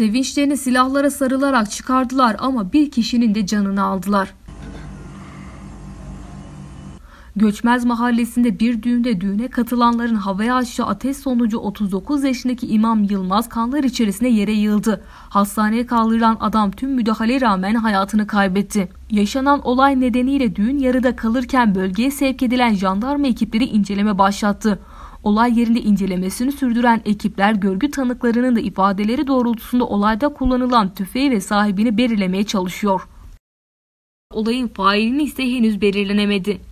Sevinçlerini silahlara sarılarak çıkardılar ama bir kişinin de canını aldılar. Göçmez Mahallesi'nde bir düğünde düğüne katılanların havaya açtığı ateş sonucu 39 yaşındaki İmam Yılmaz kanlar içerisinde yere yığıldı. Hastaneye kaldırılan adam tüm müdahale rağmen hayatını kaybetti. Yaşanan olay nedeniyle düğün yarıda kalırken bölgeye sevk edilen jandarma ekipleri inceleme başlattı. Olay yerinde incelemesini sürdüren ekipler görgü tanıklarının da ifadeleri doğrultusunda olayda kullanılan tüfeği ve sahibini belirlemeye çalışıyor. Olayın failini ise henüz belirlenemedi.